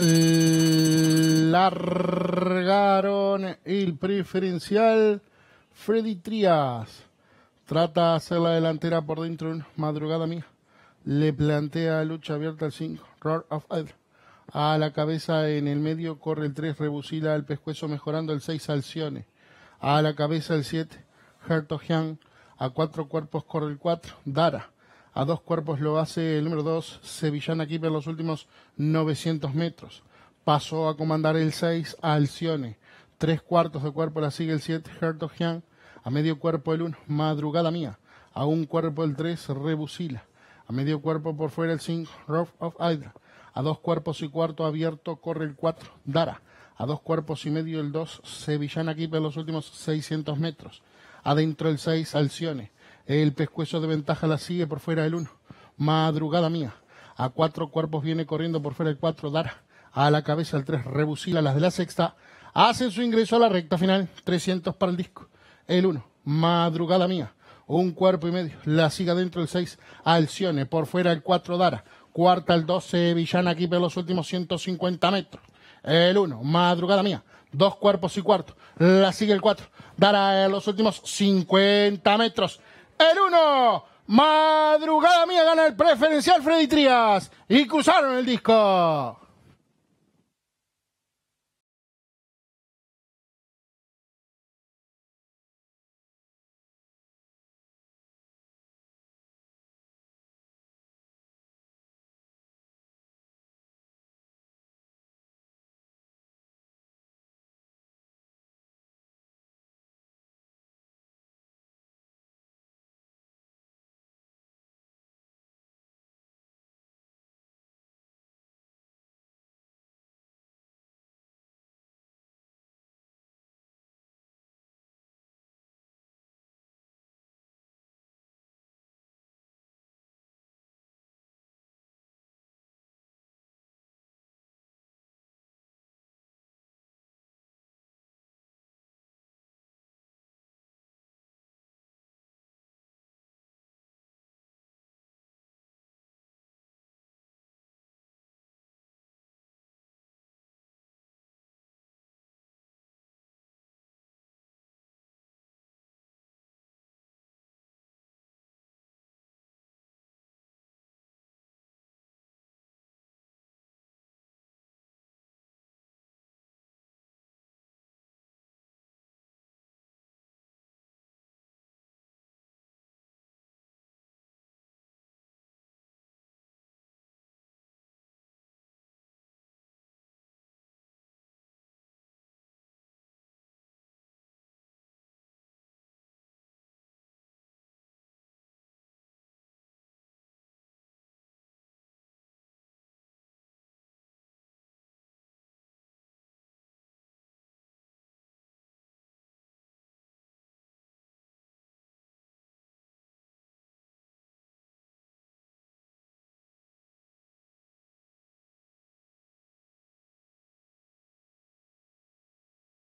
largaron el preferencial Freddy Trias. Trata de hacer la delantera por dentro, madrugada mía. Le plantea lucha abierta al 5, Roar of A la cabeza en el medio corre el 3, rebucila el pescuezo mejorando el 6, Alcione. A la cabeza el 7, Hertogian. A cuatro cuerpos corre el 4, Dara. A dos cuerpos lo hace el número 2, Sevillana aquí en los últimos 900 metros. Pasó a comandar el 6, Alcione. Tres cuartos de cuerpo la sigue el 7, Hertogian. A medio cuerpo el 1, Madrugada Mía. A un cuerpo el 3, Rebusila. A medio cuerpo por fuera el 5, Rough of Hydra. A dos cuerpos y cuarto abierto corre el 4, Dara. A dos cuerpos y medio el 2, Sevillana aquí en los últimos 600 metros. Adentro el 6, Alcione el pescuezo de ventaja la sigue por fuera el 1. Madrugada mía. A cuatro cuerpos viene corriendo por fuera el 4. Dara. A la cabeza el 3. Rebusila las de la sexta. Hacen su ingreso a la recta final. 300 para el disco. El 1. Madrugada mía. Un cuerpo y medio. La sigue dentro el 6. Alcione. Por fuera el 4. Dara. Cuarta el 12. Villana aquí para los últimos 150 metros. El 1. Madrugada mía dos cuerpos y cuarto. La sigue el 4. Dará los últimos 50 metros. El 1. Madrugada mía gana el preferencial Freddy Trías. Y cruzaron el disco.